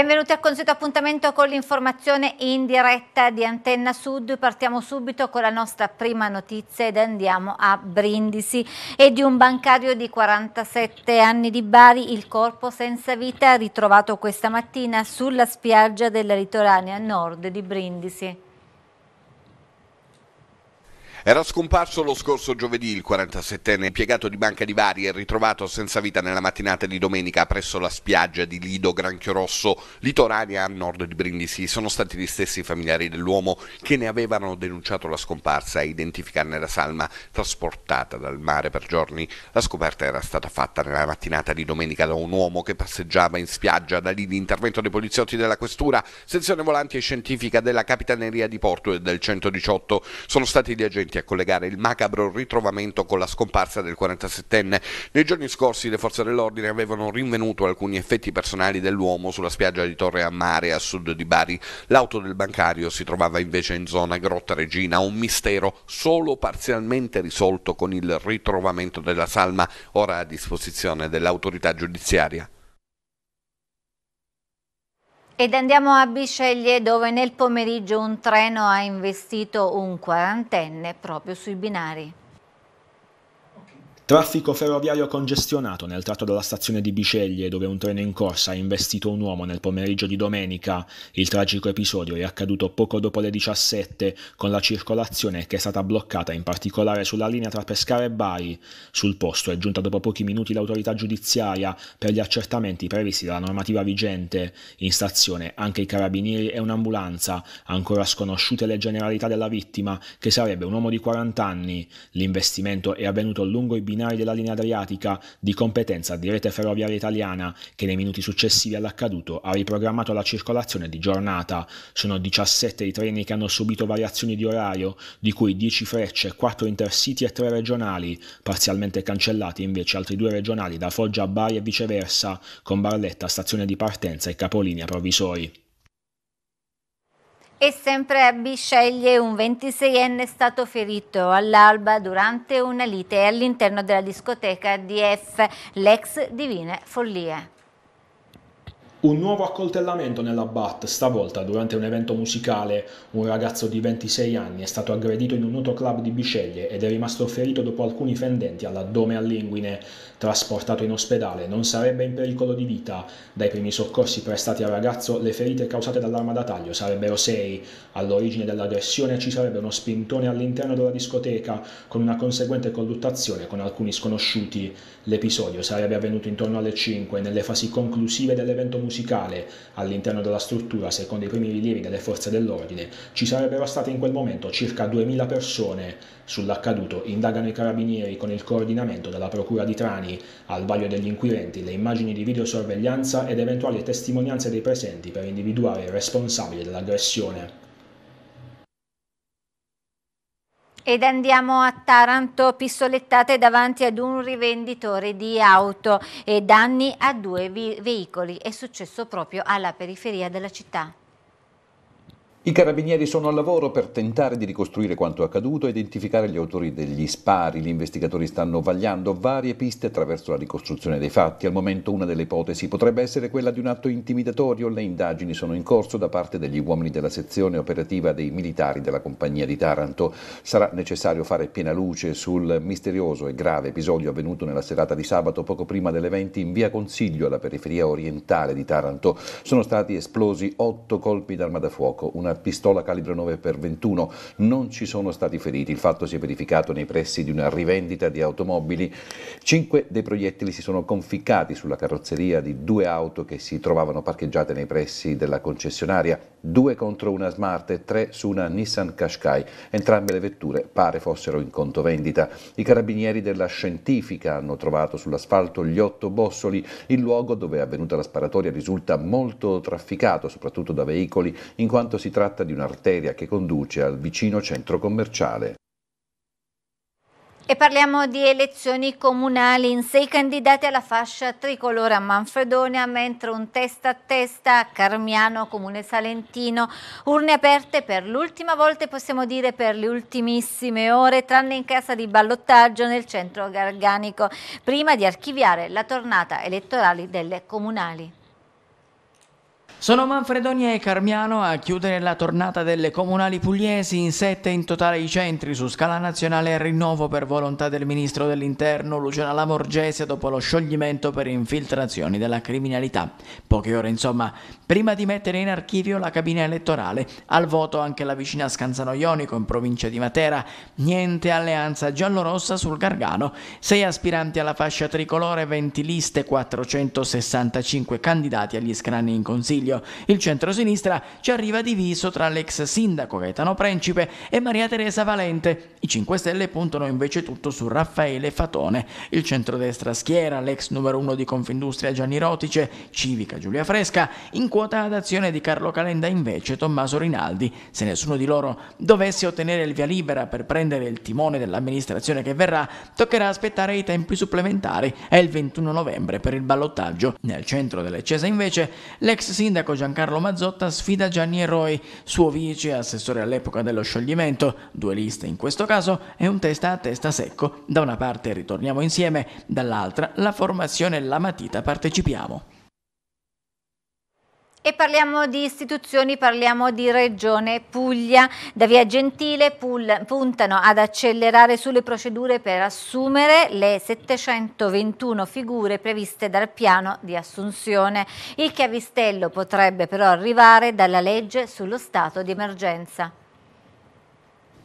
Benvenuti al consueto appuntamento con l'informazione in diretta di Antenna Sud. Partiamo subito con la nostra prima notizia ed andiamo a Brindisi. E di un bancario di 47 anni di Bari, il corpo senza vita ritrovato questa mattina sulla spiaggia della litoranea nord di Brindisi. Era scomparso lo scorso giovedì il 47enne impiegato di Banca di Bari e ritrovato senza vita nella mattinata di domenica presso la spiaggia di Lido Granchio Rosso, litoranea a nord di Brindisi. Sono stati gli stessi familiari dell'uomo che ne avevano denunciato la scomparsa e identificarne la salma trasportata dal mare per giorni. La scoperta era stata fatta nella mattinata di domenica da un uomo che passeggiava in spiaggia, da lì l'intervento dei poliziotti della questura, sezione volanti e scientifica della Capitaneria di Porto e del 118. Sono stati gli agenti a collegare il macabro ritrovamento con la scomparsa del 47enne. Nei giorni scorsi le forze dell'ordine avevano rinvenuto alcuni effetti personali dell'uomo sulla spiaggia di Torre Ammare a sud di Bari. L'auto del bancario si trovava invece in zona Grotta Regina, un mistero solo parzialmente risolto con il ritrovamento della salma, ora a disposizione dell'autorità giudiziaria. Ed andiamo a Bisceglie dove nel pomeriggio un treno ha investito un quarantenne proprio sui binari. Traffico ferroviario congestionato nel tratto della stazione di Biceglie dove un treno in corsa ha investito un uomo nel pomeriggio di domenica. Il tragico episodio è accaduto poco dopo le 17 con la circolazione che è stata bloccata in particolare sulla linea tra Pescara e Bari. Sul posto è giunta dopo pochi minuti l'autorità giudiziaria per gli accertamenti previsti dalla normativa vigente. In stazione anche i carabinieri e un'ambulanza, ancora sconosciute le generalità della vittima che sarebbe un uomo di 40 anni. L'investimento è avvenuto lungo i binari binari della linea adriatica di competenza di Rete Ferroviaria Italiana che nei minuti successivi all'accaduto ha riprogrammato la circolazione di giornata. Sono 17 i treni che hanno subito variazioni di orario, di cui 10 frecce, 4 intercity e 3 regionali, parzialmente cancellati invece altri due regionali da Foggia a Bari e viceversa, con Barletta stazione di partenza e capolinea provvisori. E sempre Abby sceglie un 26enne stato ferito all'alba durante una lite all'interno della discoteca DF, l'ex Divine Follie. Un nuovo accoltellamento nella BAT, stavolta durante un evento musicale. Un ragazzo di 26 anni è stato aggredito in un noto club di Biceglie ed è rimasto ferito dopo alcuni fendenti all'addome e all'inguine trasportato in ospedale, non sarebbe in pericolo di vita. Dai primi soccorsi prestati al ragazzo, le ferite causate dall'arma da taglio sarebbero sei. All'origine dell'aggressione ci sarebbe uno spintone all'interno della discoteca, con una conseguente colluttazione con alcuni sconosciuti. L'episodio sarebbe avvenuto intorno alle 5, nelle fasi conclusive dell'evento musicale. All'interno della struttura, secondo i primi rilievi delle forze dell'ordine, ci sarebbero state in quel momento circa 2000 persone. Sull'accaduto indagano i carabinieri con il coordinamento della procura di Trani umani, al vaglio degli inquirenti, le immagini di videosorveglianza ed eventuali testimonianze dei presenti per individuare il responsabile dell'aggressione. Ed andiamo a Taranto, pistolettate davanti ad un rivenditore di auto e danni a due veicoli. È successo proprio alla periferia della città. I carabinieri sono al lavoro per tentare di ricostruire quanto accaduto e identificare gli autori degli spari. Gli investigatori stanno vagliando varie piste attraverso la ricostruzione dei fatti. Al momento una delle ipotesi potrebbe essere quella di un atto intimidatorio. Le indagini sono in corso da parte degli uomini della sezione operativa dei militari della compagnia di Taranto. Sarà necessario fare piena luce sul misterioso e grave episodio avvenuto nella serata di sabato poco prima delle 20 in via Consiglio alla periferia orientale di Taranto. Sono stati esplosi otto colpi d'arma da fuoco, una pistola calibro 9x21. Non ci sono stati feriti. Il fatto si è verificato nei pressi di una rivendita di automobili. Cinque dei proiettili si sono conficcati sulla carrozzeria di due auto che si trovavano parcheggiate nei pressi della concessionaria, due contro una Smart e tre su una Nissan Qashqai. Entrambe le vetture pare fossero in conto vendita. I carabinieri della Scientifica hanno trovato sull'asfalto gli otto bossoli. Il luogo dove è avvenuta la sparatoria risulta molto trafficato, soprattutto da veicoli, in quanto si tratta tratta di un'arteria che conduce al vicino centro commerciale. E parliamo di elezioni comunali in sei candidati alla fascia tricolore a Manfredonia, mentre un testa a testa a Carmiano, Comune Salentino, urne aperte per l'ultima volta e possiamo dire per le ultimissime ore, tranne in casa di ballottaggio nel centro garganico, prima di archiviare la tornata elettorale delle comunali. Sono Manfredonia e Carmiano a chiudere la tornata delle comunali pugliesi in sette in totale i centri su scala nazionale e rinnovo per volontà del ministro dell'interno Luciana Lamorgese dopo lo scioglimento per infiltrazioni della criminalità. Poche ore insomma, prima di mettere in archivio la cabina elettorale, al voto anche la vicina Scanzano Ionico in provincia di Matera, niente alleanza giallorossa sul Gargano, sei aspiranti alla fascia tricolore, 20 liste, 465 candidati agli scranni in consiglio. Consiglio. Il centro-sinistra ci arriva diviso tra l'ex sindaco Gaetano Principe e Maria Teresa Valente. I 5 Stelle puntano invece tutto su Raffaele Fatone. Il centrodestra schiera l'ex numero 1 di Confindustria Gianni Rotice, civica Giulia Fresca, in quota ad azione di Carlo Calenda invece Tommaso Rinaldi. Se nessuno di loro dovesse ottenere il via libera per prendere il timone dell'amministrazione che verrà, toccherà aspettare i tempi supplementari e il 21 novembre per il ballottaggio. Nel centro delle Cese invece l'ex sindaco sindaco Giancarlo Mazzotta sfida Gianni Eroi, suo vice assessore all'epoca dello scioglimento, due liste in questo caso, e un testa a testa secco. Da una parte ritorniamo insieme, dall'altra la formazione La Matita partecipiamo. E parliamo di istituzioni, parliamo di Regione Puglia. Da Via Gentile Pul puntano ad accelerare sulle procedure per assumere le 721 figure previste dal piano di assunzione. Il chiavistello potrebbe però arrivare dalla legge sullo stato di emergenza.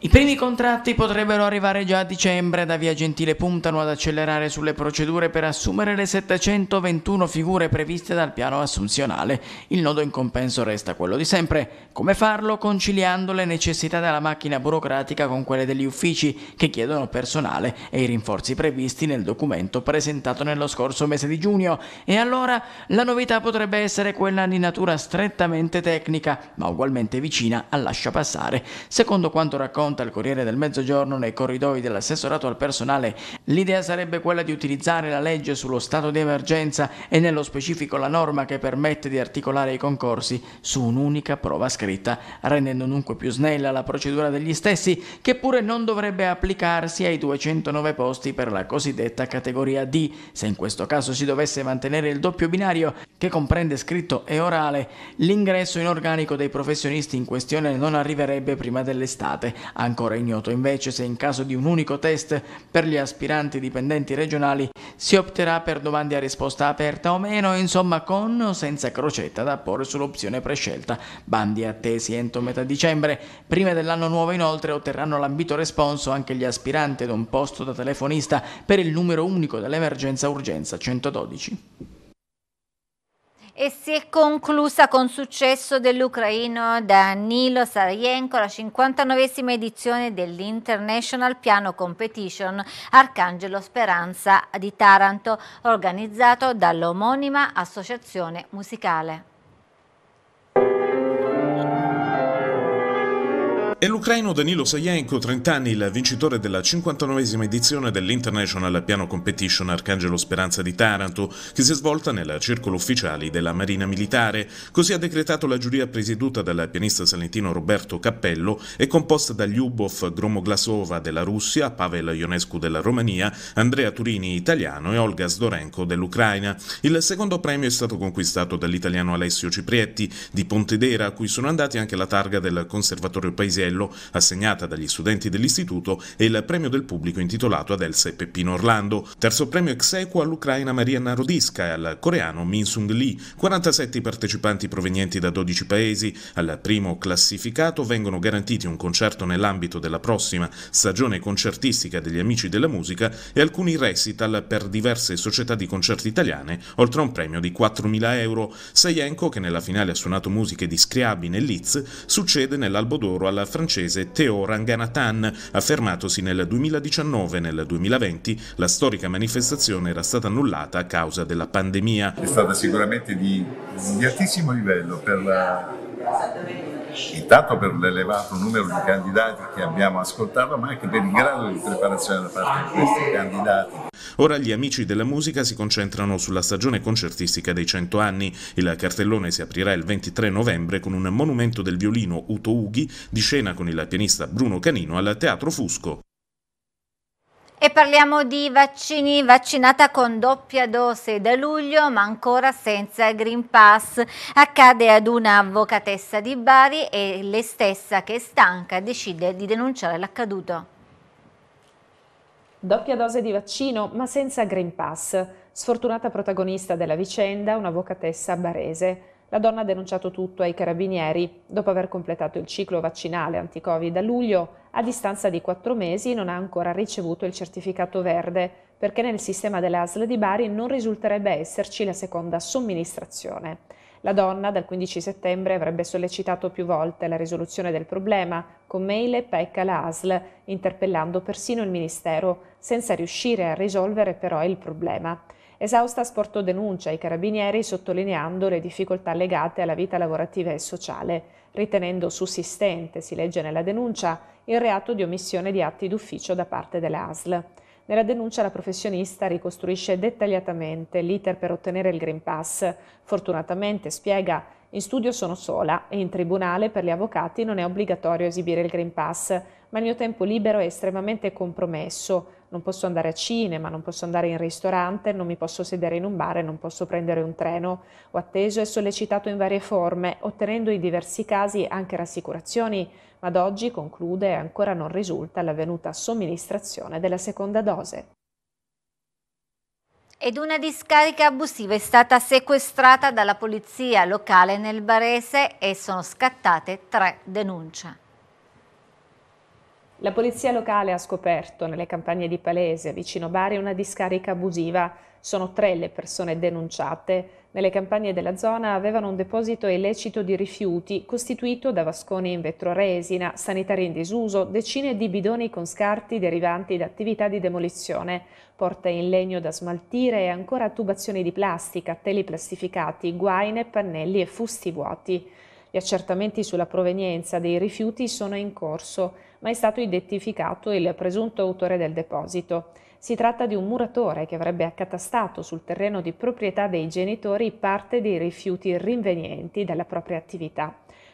I primi contratti potrebbero arrivare già a dicembre, da Via Gentile puntano ad accelerare sulle procedure per assumere le 721 figure previste dal piano assunzionale. Il nodo in compenso resta quello di sempre, come farlo conciliando le necessità della macchina burocratica con quelle degli uffici che chiedono personale e i rinforzi previsti nel documento presentato nello scorso mese di giugno. E allora la novità potrebbe essere quella di natura strettamente tecnica, ma ugualmente vicina al lascia passare. secondo quanto racconta racconta il Corriere del Mezzogiorno nei corridoi dell'assessorato al personale, l'idea sarebbe quella di utilizzare la legge sullo stato di emergenza e nello specifico la norma che permette di articolare i concorsi su un'unica prova scritta, rendendo dunque più snella la procedura degli stessi, che pure non dovrebbe applicarsi ai 209 posti per la cosiddetta categoria D, se in questo caso si dovesse mantenere il doppio binario che comprende scritto e orale, l'ingresso in organico dei professionisti in questione non arriverebbe prima dell'estate, a Ancora ignoto invece se in caso di un unico test per gli aspiranti dipendenti regionali si opterà per domande a risposta aperta o meno, insomma con o senza crocetta da porre sull'opzione prescelta. Bandi attesi entro metà dicembre. Prima dell'anno nuovo inoltre otterranno l'ambito responso anche gli aspiranti ad un posto da telefonista per il numero unico dell'emergenza urgenza 112 e si è conclusa con successo dell'ucraino Danilo Sarajenko la 59esima edizione dell'International Piano Competition Arcangelo Speranza di Taranto, organizzato dall'omonima associazione musicale. È l'ucraino Danilo Sajenko, 30 anni, il vincitore della 59esima edizione dell'International Piano Competition Arcangelo Speranza di Taranto, che si è svolta nel circolo ufficiali della Marina Militare. Così ha decretato la giuria presieduta dal pianista salentino Roberto Cappello e composta da Lyubov Gromoglasova della Russia, Pavel Ionescu della Romania, Andrea Turini italiano e Olga Sdorenko dell'Ucraina. Il secondo premio è stato conquistato dall'italiano Alessio Ciprietti di Pontedera, a cui sono andati anche la targa del Conservatorio Paesiello Brunello, assegnata dagli studenti dell'istituto, e il premio del pubblico intitolato ad Elsa e Peppino Orlando. Terzo premio ex equo all'ucraina Maria Narodiska e al coreano Min Sung Lee. 47 partecipanti provenienti da 12 paesi. Al primo classificato vengono garantiti un concerto nell'ambito della prossima stagione concertistica degli Amici della Musica e alcuni recital per diverse società di concerti italiane, oltre a un premio di 4.000 euro. Sayenko, che nella finale ha suonato musiche di Scriabi e Litz, succede d'Oro alla francese francese Théo Ranganathan, affermatosi nel 2019 e nel 2020 la storica manifestazione era stata annullata a causa della pandemia. È stata sicuramente di, di altissimo livello per la, intanto per l'elevato numero di candidati che abbiamo ascoltato, ma anche per il grado di preparazione da parte di questi candidati. Ora gli amici della musica si concentrano sulla stagione concertistica dei 100 anni. Il cartellone si aprirà il 23 novembre con un monumento del violino Uto Ughi di scena con il pianista Bruno Canino al Teatro Fusco. E parliamo di vaccini, vaccinata con doppia dose da luglio ma ancora senza Green Pass. Accade ad una avvocatessa di Bari e lei stessa che è stanca decide di denunciare l'accaduto. Doppia dose di vaccino ma senza Green Pass. Sfortunata protagonista della vicenda, un'avvocatessa barese. La donna ha denunciato tutto ai carabinieri. Dopo aver completato il ciclo vaccinale anti-Covid a luglio, a distanza di quattro mesi non ha ancora ricevuto il certificato verde, perché nel sistema delle ASL di Bari non risulterebbe esserci la seconda somministrazione. La donna dal 15 settembre avrebbe sollecitato più volte la risoluzione del problema con mail e PEC alla ASL, interpellando persino il Ministero, senza riuscire a risolvere però il problema. Esausta sportò denuncia ai carabinieri sottolineando le difficoltà legate alla vita lavorativa e sociale, ritenendo sussistente, si legge nella denuncia, il reato di omissione di atti d'ufficio da parte della ASL. Nella denuncia la professionista ricostruisce dettagliatamente l'iter per ottenere il Green Pass. Fortunatamente, spiega, in studio sono sola e in tribunale per gli avvocati non è obbligatorio esibire il Green Pass, ma il mio tempo libero è estremamente compromesso non posso andare a cinema, non posso andare in ristorante, non mi posso sedere in un bar, non posso prendere un treno ho atteso e sollecitato in varie forme, ottenendo in diversi casi anche rassicurazioni, ma ad oggi, conclude, ancora non risulta l'avvenuta somministrazione della seconda dose. Ed una discarica abusiva è stata sequestrata dalla polizia locale nel Barese e sono scattate tre denunce. La polizia locale ha scoperto nelle campagne di Palese, vicino Bari, una discarica abusiva. Sono tre le persone denunciate. Nelle campagne della zona avevano un deposito illecito di rifiuti costituito da vasconi in vetroresina, sanitari in disuso, decine di bidoni con scarti derivanti da attività di demolizione, porte in legno da smaltire e ancora tubazioni di plastica, teli plastificati, guaine, pannelli e fusti vuoti. Gli accertamenti sulla provenienza dei rifiuti sono in corso, ma è stato identificato il presunto autore del deposito. Si tratta di un muratore che avrebbe accatastato sul terreno di proprietà dei genitori parte dei rifiuti rinvenienti dalla propria attività.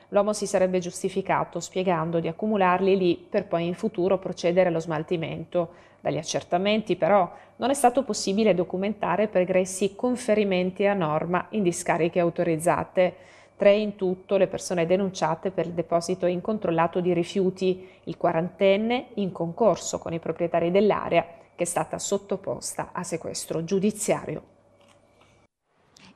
L'uomo si sarebbe giustificato spiegando di accumularli lì per poi in futuro procedere allo smaltimento. Dagli accertamenti però non è stato possibile documentare pregressi conferimenti a norma in discariche autorizzate. Tre in tutto le persone denunciate per il deposito incontrollato di rifiuti, il quarantenne in concorso con i proprietari dell'area che è stata sottoposta a sequestro giudiziario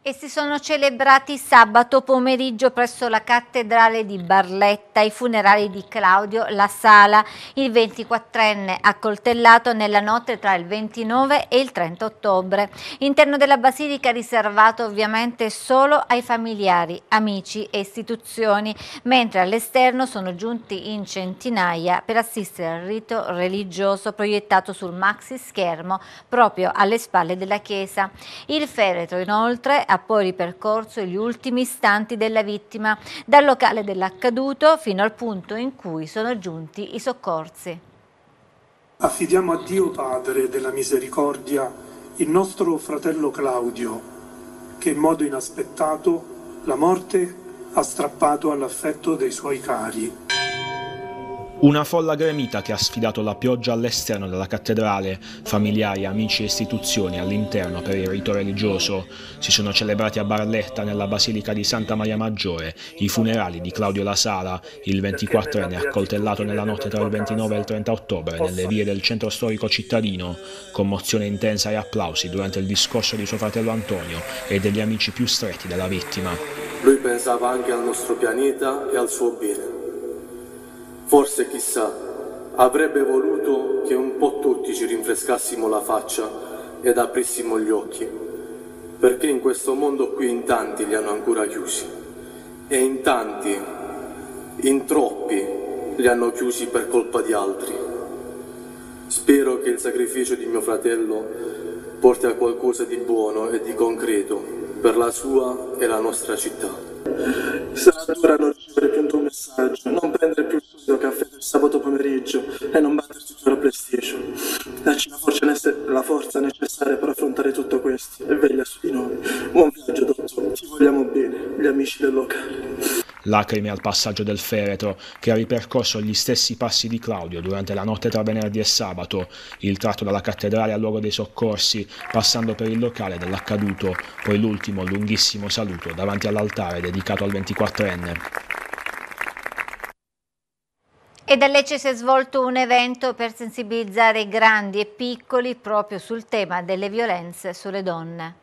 e si sono celebrati sabato pomeriggio presso la cattedrale di Barletta i funerali di Claudio La Sala, il 24enne accoltellato nella notte tra il 29 e il 30 ottobre. Interno della basilica riservato ovviamente solo ai familiari, amici e istituzioni, mentre all'esterno sono giunti in centinaia per assistere al rito religioso proiettato sul maxi schermo proprio alle spalle della chiesa. Il feretro inoltre ha poi ripercorso gli ultimi istanti della vittima, dal locale dell'accaduto fino al punto in cui sono giunti i soccorsi. Affidiamo a Dio Padre della misericordia il nostro fratello Claudio, che in modo inaspettato la morte ha strappato all'affetto dei suoi cari. Una folla gremita che ha sfidato la pioggia all'esterno della cattedrale, familiari, amici e istituzioni all'interno per il rito religioso. Si sono celebrati a Barletta, nella Basilica di Santa Maria Maggiore, i funerali di Claudio La Sala, il 24enne accoltellato nella notte tra il 29 e il 30 ottobre nelle vie del centro storico cittadino. Commozione intensa e applausi durante il discorso di suo fratello Antonio e degli amici più stretti della vittima. Lui pensava anche al nostro pianeta e al suo bene Forse, chissà, avrebbe voluto che un po' tutti ci rinfrescassimo la faccia ed aprissimo gli occhi, perché in questo mondo qui in tanti li hanno ancora chiusi e in tanti, in troppi, li hanno chiusi per colpa di altri. Spero che il sacrificio di mio fratello porti a qualcosa di buono e di concreto per la sua e la nostra città. Sarà dura non ricevere più un tuo messaggio, non prendere più il tuo caffè del sabato pomeriggio e non battersi sulla PlayStation. Dacci la forza, la forza necessaria per affrontare tutto questo e veglia su di noi. Buon viaggio, dottor. Ti vogliamo bene, gli amici del locale lacrime al passaggio del feretro, che ha ripercorso gli stessi passi di Claudio durante la notte tra venerdì e sabato, il tratto dalla cattedrale al luogo dei soccorsi, passando per il locale dell'accaduto, poi l'ultimo lunghissimo saluto davanti all'altare dedicato al 24enne. E da Lecce si è svolto un evento per sensibilizzare grandi e piccoli proprio sul tema delle violenze sulle donne.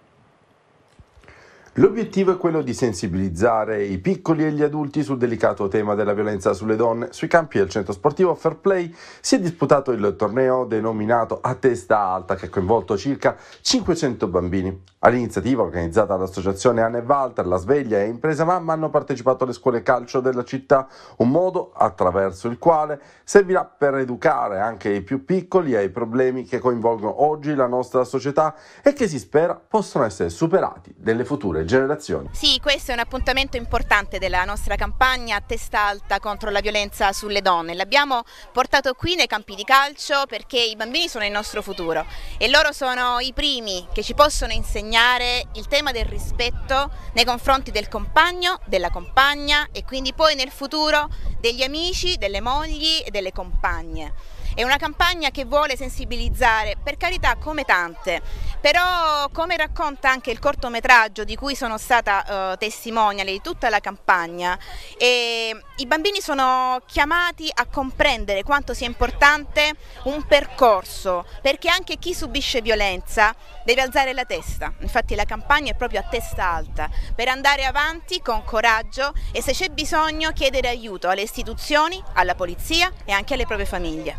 L'obiettivo è quello di sensibilizzare i piccoli e gli adulti sul delicato tema della violenza sulle donne. Sui campi del centro sportivo Fair Play si è disputato il torneo denominato A testa alta che ha coinvolto circa 500 bambini. All'iniziativa organizzata dall'associazione Anne Walter, La Sveglia e Impresa Mamma hanno partecipato le scuole calcio della città, un modo attraverso il quale servirà per educare anche i più piccoli ai problemi che coinvolgono oggi la nostra società e che si spera possano essere superati nelle future future generazioni. Sì, questo è un appuntamento importante della nostra campagna a testa alta contro la violenza sulle donne. L'abbiamo portato qui nei campi di calcio perché i bambini sono il nostro futuro e loro sono i primi che ci possono insegnare il tema del rispetto nei confronti del compagno, della compagna e quindi poi nel futuro degli amici, delle mogli e delle compagne. È una campagna che vuole sensibilizzare, per carità come tante, però come racconta anche il cortometraggio di cui sono stata eh, testimoniale di tutta la campagna, i bambini sono chiamati a comprendere quanto sia importante un percorso, perché anche chi subisce violenza deve alzare la testa, infatti la campagna è proprio a testa alta, per andare avanti con coraggio e se c'è bisogno chiedere aiuto alle istituzioni, alla polizia e anche alle proprie famiglie.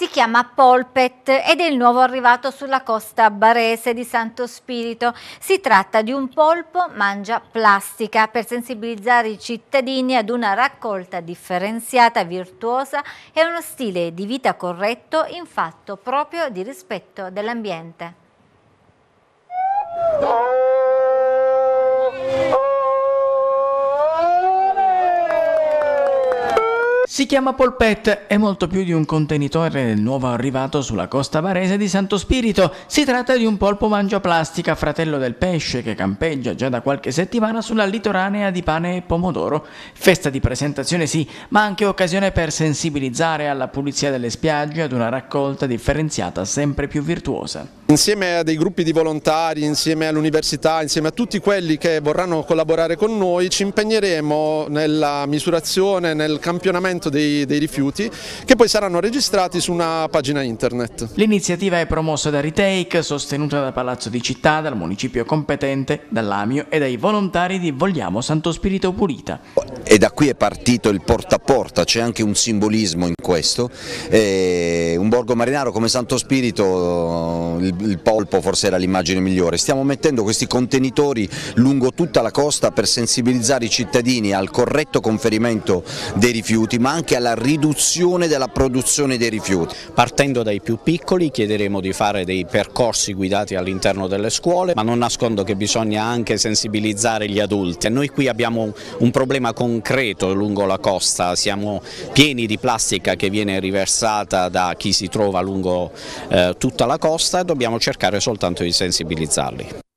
Si chiama Polpet ed è il nuovo arrivato sulla costa barese di Santo Spirito. Si tratta di un polpo mangia plastica per sensibilizzare i cittadini ad una raccolta differenziata, virtuosa e uno stile di vita corretto in fatto proprio di rispetto dell'ambiente. Si chiama Polpette, è molto più di un contenitore del nuovo arrivato sulla costa barese di Santo Spirito. Si tratta di un polpo mangioplastica, fratello del pesce, che campeggia già da qualche settimana sulla litoranea di pane e pomodoro. Festa di presentazione sì, ma anche occasione per sensibilizzare alla pulizia delle spiagge ad una raccolta differenziata sempre più virtuosa. Insieme a dei gruppi di volontari, insieme all'università, insieme a tutti quelli che vorranno collaborare con noi, ci impegneremo nella misurazione, nel campionamento dei, dei rifiuti che poi saranno registrati su una pagina internet. L'iniziativa è promossa da Retake, sostenuta da Palazzo di Città, dal municipio competente, dall'Amio e dai volontari di Vogliamo Santo Spirito Pulita. E da qui è partito il porta a porta, c'è anche un simbolismo in questo, e un borgo marinaro come Santo Spirito, il polpo forse era l'immagine migliore, stiamo mettendo questi contenitori lungo tutta la costa per sensibilizzare i cittadini al corretto conferimento dei rifiuti ma anche anche alla riduzione della produzione dei rifiuti. Partendo dai più piccoli chiederemo di fare dei percorsi guidati all'interno delle scuole, ma non nascondo che bisogna anche sensibilizzare gli adulti. Noi qui abbiamo un problema concreto lungo la costa, siamo pieni di plastica che viene riversata da chi si trova lungo eh, tutta la costa e dobbiamo cercare soltanto di sensibilizzarli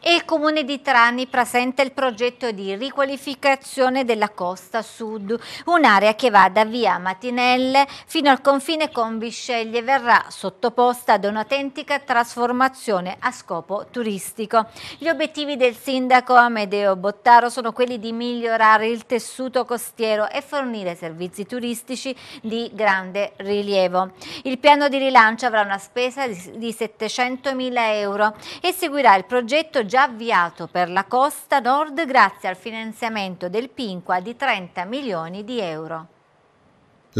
e il Comune di Trani presenta il progetto di riqualificazione della costa sud, un'area che va da via Matinelle fino al confine con Bisceglie e verrà sottoposta ad un'autentica trasformazione a scopo turistico. Gli obiettivi del sindaco Amedeo Bottaro sono quelli di migliorare il tessuto costiero e fornire servizi turistici di grande rilievo. Il piano di rilancio avrà una spesa di 700 mila euro e seguirà il progetto già avviato per la costa nord grazie al finanziamento del PINQUA di 30 milioni di euro.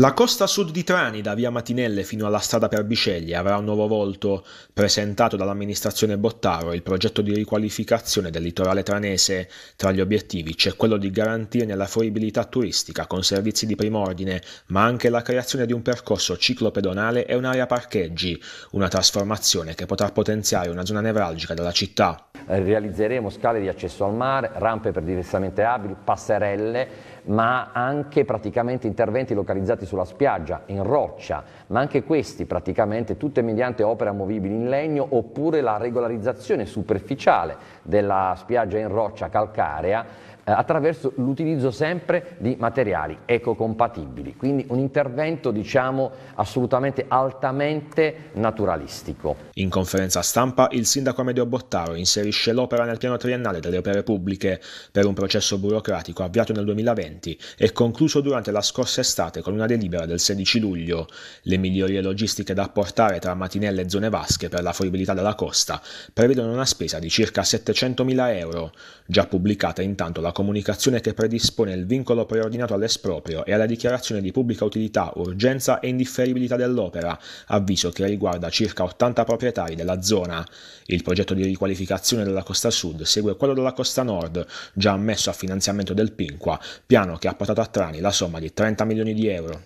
La costa sud di Trani, da via Matinelle fino alla strada per Biceglie, avrà un nuovo volto presentato dall'amministrazione Bottaro. Il progetto di riqualificazione del litorale tranese, tra gli obiettivi, c'è quello di garantirne la fruibilità turistica con servizi di prim'ordine, ma anche la creazione di un percorso ciclopedonale e un'area parcheggi, una trasformazione che potrà potenziare una zona nevralgica della città. Realizzeremo scale di accesso al mare, rampe per diversamente abili, passerelle, ma anche praticamente interventi localizzati sulla spiaggia, in roccia, ma anche questi praticamente tutte mediante opere ammovibili in legno oppure la regolarizzazione superficiale della spiaggia in roccia calcarea eh, attraverso l'utilizzo sempre di materiali ecocompatibili, quindi un intervento diciamo assolutamente altamente naturalistico. In conferenza stampa il sindaco Amedeo Bottaro inserisce l'opera nel piano triennale delle opere pubbliche per un processo burocratico avviato nel 2020 e concluso durante la scorsa estate con una delibera del 16 luglio. Le migliorie logistiche da apportare tra matinelle e zone vasche per la fruibilità della costa prevedono una spesa di circa 700.000 euro. Già pubblicata intanto la comunicazione che predispone il vincolo preordinato all'esproprio e alla dichiarazione di pubblica utilità, urgenza e indifferibilità dell'opera, avviso che riguarda circa 80 proprietari della zona. Il progetto di riqualificazione della costa sud segue quello della costa nord, già ammesso a finanziamento del Pinqua, piano che ha portato a Trani la somma di 30 milioni di euro.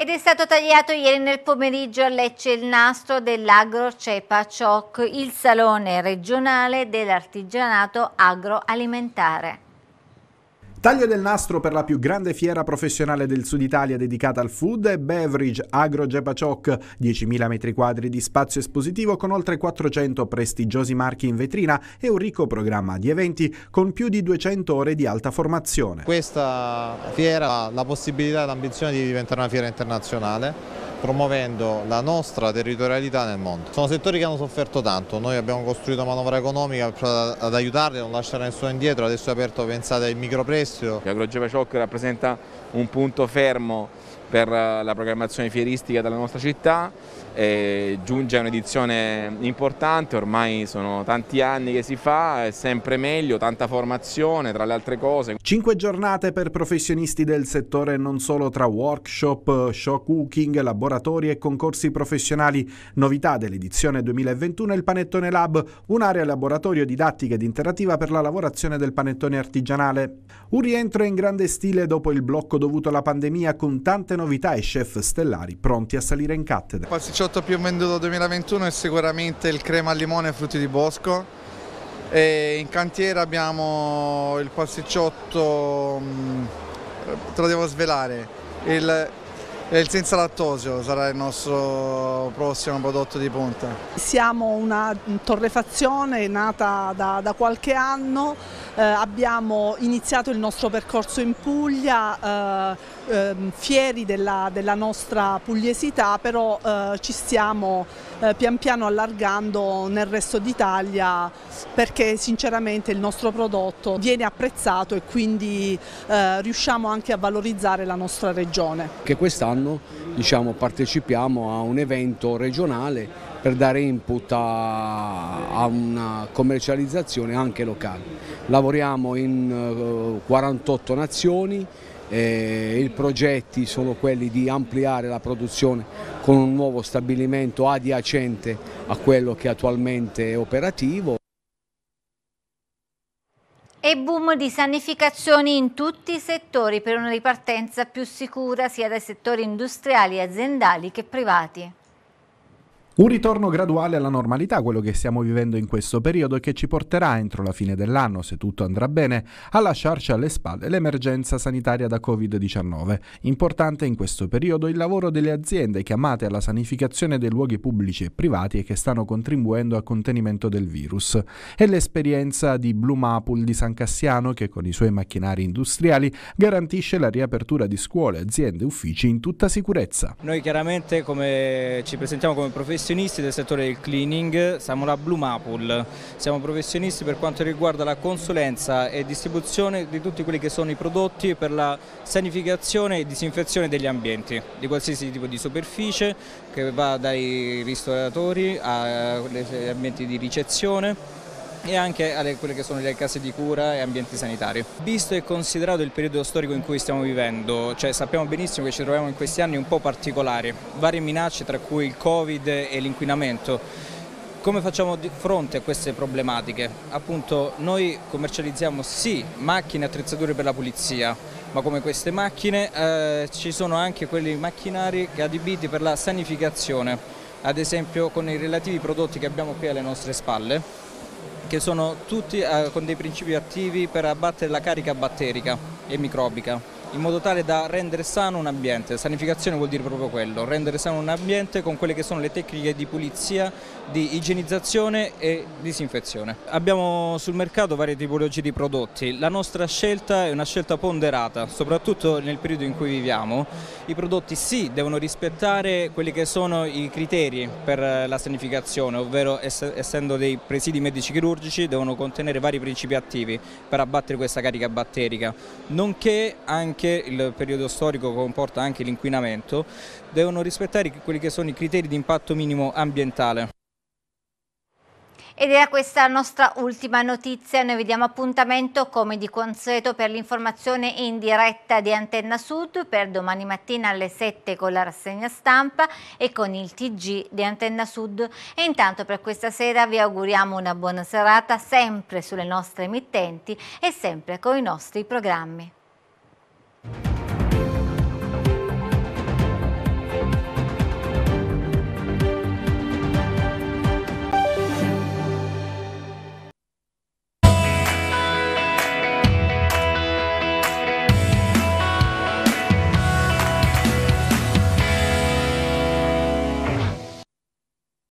Ed è stato tagliato ieri nel pomeriggio a Lecce il nastro dell'Agro Cepa CIOC, il salone regionale dell'artigianato agroalimentare. Taglio del nastro per la più grande fiera professionale del sud Italia dedicata al food e beverage Agro Gepaciok, 10.000 m2 di spazio espositivo con oltre 400 prestigiosi marchi in vetrina e un ricco programma di eventi con più di 200 ore di alta formazione. Questa fiera ha la possibilità e l'ambizione di diventare una fiera internazionale promuovendo la nostra territorialità nel mondo. Sono settori che hanno sofferto tanto, noi abbiamo costruito manovra economica ad aiutarli, non lasciare nessuno indietro, adesso è aperto pensate il microprestito. L'agrogeva Cioc rappresenta un punto fermo per eh, la programmazione fieristica della nostra città eh, giunge a un'edizione importante, ormai sono tanti anni che si fa, è sempre meglio, tanta formazione tra le altre cose. Cinque giornate per professionisti del settore non solo tra workshop, show cooking, laboratori e concorsi professionali, novità dell'edizione 2021 è il Panettone Lab, un'area laboratorio didattica ed interattiva per la lavorazione del panettone artigianale. Un rientro in grande stile dopo il blocco dovuto alla pandemia con tante novità e chef stellari pronti a salire in cattedra prodotto più venduto 2021 è sicuramente il crema al limone e frutti di bosco. E in cantiere abbiamo il pasticciotto, mm, te lo devo svelare, il, il senza lattosio sarà il nostro prossimo prodotto di punta. Siamo una torrefazione nata da, da qualche anno, eh, abbiamo iniziato il nostro percorso in Puglia, eh, ehm, fieri della, della, nostra pugliesità, però eh, ci stiamo eh, pian piano allargando nel resto d'Italia perché sinceramente il nostro prodotto viene apprezzato e quindi eh, riusciamo anche a valorizzare la nostra regione. Che quest'anno diciamo, partecipiamo a un evento regionale per dare input a, a, una commercializzazione anche locale. Lavoriamo in 48 eh, nazioni, eh, i progetti sono quelli di ampliare la produzione con un nuovo stabilimento adiacente a quello che attualmente è operativo. E boom di sanificazioni in tutti i settori per una ripartenza più sicura sia dai settori industriali e aziendali che privati. Un ritorno graduale alla normalità, quello che stiamo vivendo in questo periodo e che ci porterà entro la fine dell'anno, se tutto andrà bene, a lasciarci alle spalle l'emergenza sanitaria da Covid-19. Importante in questo periodo il lavoro delle aziende chiamate alla sanificazione dei luoghi pubblici e privati e che stanno contribuendo al contenimento del virus. E l'esperienza di Blue Maple di San Cassiano che con i suoi macchinari industriali garantisce la riapertura di scuole, aziende e uffici in tutta sicurezza. Noi chiaramente come ci presentiamo come professionisti professionisti del settore del cleaning, siamo la Blue Maple, siamo professionisti per quanto riguarda la consulenza e distribuzione di tutti quelli che sono i prodotti per la sanificazione e disinfezione degli ambienti, di qualsiasi tipo di superficie che va dai ristoratori agli ambienti di ricezione e anche alle quelle che sono le case di cura e ambienti sanitari. Visto e considerato il periodo storico in cui stiamo vivendo, cioè sappiamo benissimo che ci troviamo in questi anni un po' particolari, varie minacce tra cui il Covid e l'inquinamento come facciamo di fronte a queste problematiche? Appunto noi commercializziamo sì macchine e attrezzature per la pulizia, ma come queste macchine eh, ci sono anche quelli macchinari adibiti per la sanificazione, ad esempio con i relativi prodotti che abbiamo qui alle nostre spalle che sono tutti eh, con dei principi attivi per abbattere la carica batterica e microbica in modo tale da rendere sano un ambiente. Sanificazione vuol dire proprio quello, rendere sano un ambiente con quelle che sono le tecniche di pulizia, di igienizzazione e disinfezione. Abbiamo sul mercato varie tipologie di prodotti, la nostra scelta è una scelta ponderata, soprattutto nel periodo in cui viviamo. I prodotti sì, devono rispettare quelli che sono i criteri per la sanificazione, ovvero essendo dei presidi medici chirurgici devono contenere vari principi attivi per abbattere questa carica batterica, nonché anche benché il periodo storico comporta anche l'inquinamento, devono rispettare quelli che sono i criteri di impatto minimo ambientale. Ed era questa nostra ultima notizia, noi vediamo appuntamento come di consueto per l'informazione in diretta di Antenna Sud per domani mattina alle 7 con la rassegna stampa e con il TG di Antenna Sud. E intanto per questa sera vi auguriamo una buona serata sempre sulle nostre emittenti e sempre con i nostri programmi.